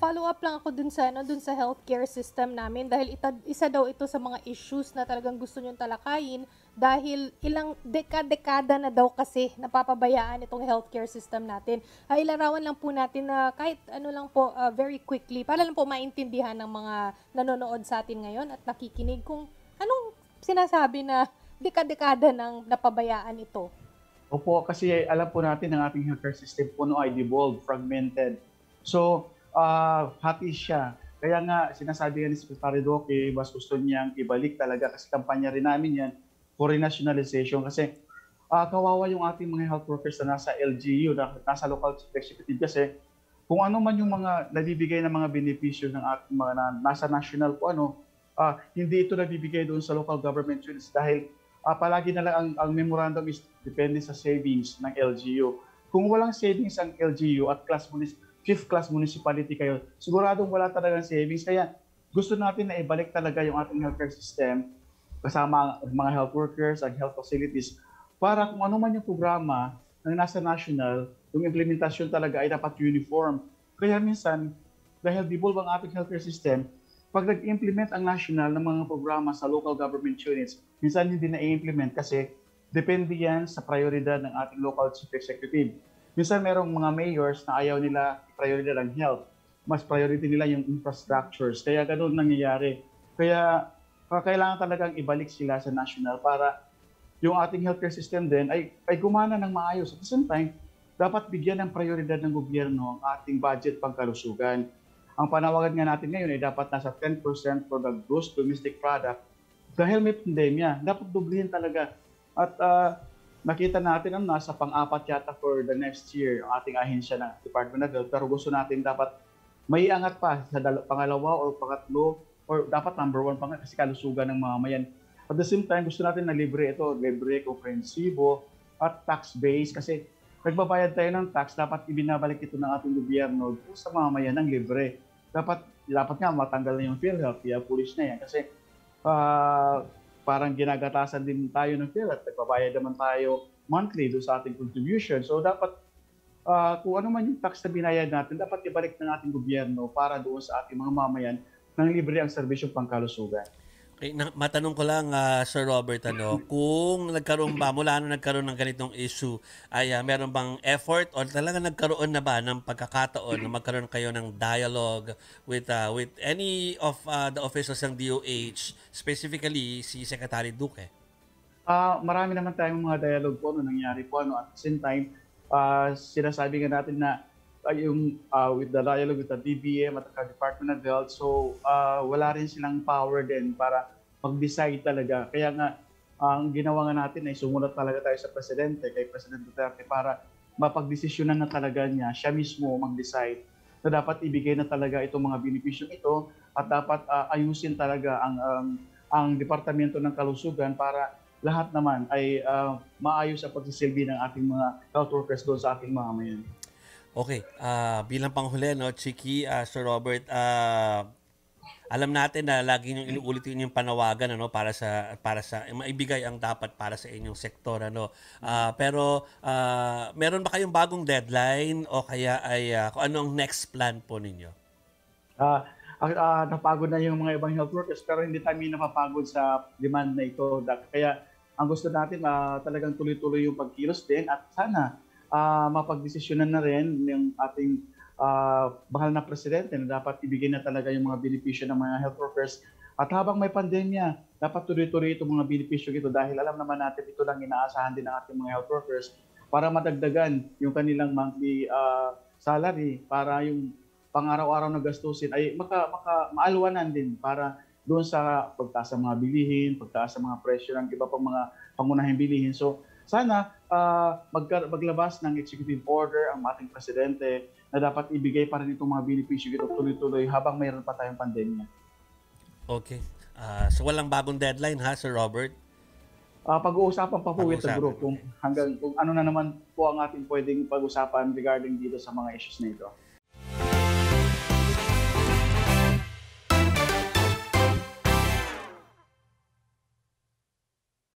Follow up lang ako dun sa ano dun sa healthcare system namin dahil ita, isa daw ito sa mga issues na talagang gusto niyong talakayin dahil ilang dekada-dekada na daw kasi napapabayaan itong healthcare system natin. Ay ah, larawan lang po natin na kahit ano lang po uh, very quickly para lang po maintindihan ng mga nanonood sa atin ngayon at nakikinig kung anong sinasabi na dekada-dekada nang napabayaan ito. Opo, kasi alam po natin ang ating healthcare system po ay devolved, fragmented. So, uh, happy siya. Kaya nga, sinasabi yan ni Secretary Roque, mas gusto niyang ibalik talaga kasi kampanya rin namin yan for renationalization kasi uh, kawawa yung ating mga health workers na nasa LGU, na, nasa local executive kasi kung ano man yung mga nabibigay ng mga benepisyo ng ating mga na, nasa national po ano, uh, hindi ito nabibigay doon sa local government units dahil uh, palagi na lang ang, ang memorandum is depende sa savings ng LGU. Kung walang savings ang LGU at class municipal fifth class municipality kayo, siguradong wala talagang savings. Kaya gusto natin na ibalik talaga yung ating healthcare system kasama ang mga health workers, at health facilities, para kung ano man yung programa ng nasa national, yung implementasyon talaga ay dapat uniform. Kaya minsan, dahil devolve ang ating healthcare system, pag nag-implement ang national ng mga programa sa local government units, minsan hindi na i-implement kasi depende yan sa prioridad ng ating local chief executive. Minsan merong mga mayors na ayaw nila priority ng health. Mas priority nila yung infrastructures. Kaya ganun nangyayari. Kaya ah, kailangan talagang ibalik sila sa national para yung ating healthcare system din ay, ay gumana ng maayos. At the same time, dapat bigyan ng prioridad ng gobyerno ang ating budget pangkalusugan. Ang panawagan nga natin ngayon ay dapat nasa 10% for the gross domestic product dahil may pandemya. Dapat dublihin talaga. At uh, nakita natin ang nasa pang-apat yata for the next year ang ating ahensya ng Department of Health pero gusto natin dapat may angat pa sa dal- pangalawa or pangatlo or dapat number one pa nga kasi kalusugan ng mamamayan. At the same time, gusto natin na libre ito, libre, comprehensibo at tax-based kasi nagbabayad tayo ng tax, dapat ibinabalik ito ng ating gobyerno sa mamamayan ng libre. Dapat dapat nga matanggal na yung PhilHealth, kaya pulis na yan kasi uh, parang ginagatasan din tayo ng PhilHealth. at naman tayo monthly do sa ating contribution. So dapat uh, kung ano man yung tax na binayad natin, dapat ibalik na natin gobyerno para doon sa ating mga mamayan ng libre ang serbisyong pangkalusugan. Okay, eh, na, matanong ko lang, uh, Sir Robert, ano, kung nagkaroon ba, mula ano nagkaroon ng ganitong issue, ay uh, meron bang effort o talaga nagkaroon na ba ng pagkakataon na magkaroon kayo ng dialogue with uh, with any of uh, the officials ng DOH, specifically si Secretary Duque? Uh, marami naman tayong mga dialogue po na nangyari po. Ano, at the same time, uh, sinasabi nga natin na yung uh, with the dialogue with the DBM at the Department of Health. So uh, wala rin silang power din para mag-decide talaga. Kaya nga ang ginawa nga natin ay sumulat talaga tayo sa presidente kay President Duterte para mapagdesisyonan na talaga niya, siya mismo mag-decide na dapat ibigay na talaga itong mga benepisyong ito at dapat uh, ayusin talaga ang um, ang Departamento ng Kalusugan para lahat naman ay uh, maayos sa pagsisilbi ng ating mga health workers doon sa ating mga mayan. Okay, uh, bilang panghuli, no, Chiki, uh, Sir Robert, uh, alam natin na lagi niyong inuulit yung panawagan ano para sa para sa maibigay ang dapat para sa inyong sektor ano. Uh, pero uh, meron ba kayong bagong deadline o kaya ay uh, kung ano ang next plan po ninyo? Ah, uh, uh, napagod na yung mga ibang health workers pero hindi tayo napapagod sa demand na ito. Kaya ang gusto natin uh, talagang tuloy-tuloy yung pagkilos din at sana uh, mapagdesisyonan na rin ng ating uh, ah, bahal na presidente na dapat ibigay na talaga yung mga benepisyo ng mga health workers. At habang may pandemya, dapat tuloy-tuloy itong mga benepisyo ito dahil alam naman natin ito lang inaasahan din ng ating mga health workers para madagdagan yung kanilang monthly uh, salary para yung pang-araw-araw na gastusin ay maka, maka, maalwanan din para doon sa pagtaas ng mga bilihin, pagtaas ng mga presyo ng iba pang mga pangunahing bilihin. So, sana uh, ah, magka- maglabas ng executive order ang ating presidente na dapat ibigay pa rin itong mga benepisyo ito tuloy-tuloy habang mayroon pa tayong pandemya. Okay. Uh, so walang bagong deadline ha, Sir Robert? Uh, pag-uusapan pa po pag-uusapan. ito group kung hanggang kung ano na naman po ang ating pwedeng pag-usapan regarding dito sa mga issues na ito.